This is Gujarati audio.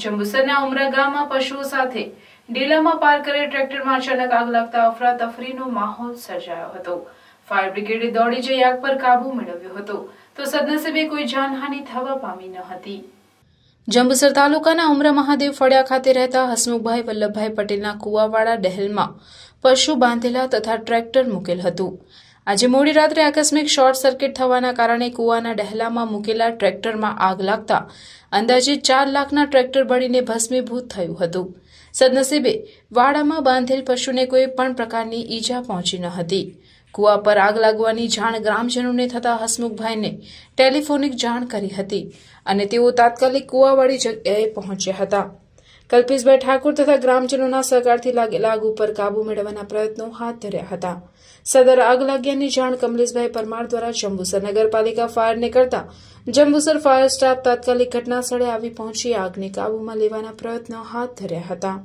જંબુસરના ઉમરા ગામમાં પશુઓ સાથે ડેલામાં પાર કરેલ ટ્રેક્ટરમાં અચાનક આગ લાગતા અફરાતફરીનો માહોલ સર્જાયો હતો ફાયર બ્રિગેડે દોડી જઈ આગ પર કાબુ મેળવ્યો હતો તો સદનસીબે કોઈ જાનહાનિ થવા પામી ન હતી જંબુસર તાલુકાના ઉમરા મહાદેવ ફળિયા ખાતે રહેતા હસમુખભાઈ વલ્લભભાઈ પટેલના કુવાવાડા ડહેલમાં પશુ બાંધેલા તથા ટ્રેક્ટર મૂકેલ હતું આજે મોડી રાત્રે આકસ્મિક શોર્ટ સર્કિટ થવાના કારણે કુવાના ડહેલામાં મૂકેલા ટ્રેક્ટરમાં આગ લાગતા અંદાજે ચાર લાખના ટ્રેક્ટર બળીને ભસ્મીભૂત થયું હતું સદનસીબે વાડામાં બાંધેલ પશુને કોઈ પણ પ્રકારની ઈજા પહોંચી ન હતી કુવા પર આગ લાગવાની જાણ ગ્રામજનોને થતા હસમુખભાઈને ટેલિફોનિક જાણ કરી હતી અને તેઓ તાત્કાલિક કુવાવાળી જગ્યાએ પહોંચ્યા હતા કલ્પેશભાઈ ઠાકુર તથા ગ્રામજનોના સહકારથી લાગેલા આગ ઉપર કાબુ મેળવવાના પ્રયત્નો હાથ ધર્યા હતા સદર આગ લાગ્યાની જાણ કમલેશભાઈ પરમાર દ્વારા જંબુસર નગરપાલિકા ફાયરને કરતા જંબુસર ફાયર સ્ટાફ તાત્કાલિક ઘટના સ્થળે આવી પહોંચી આગને કાબુમાં લેવાના પ્રયત્નો હાથ ધર્યા હતા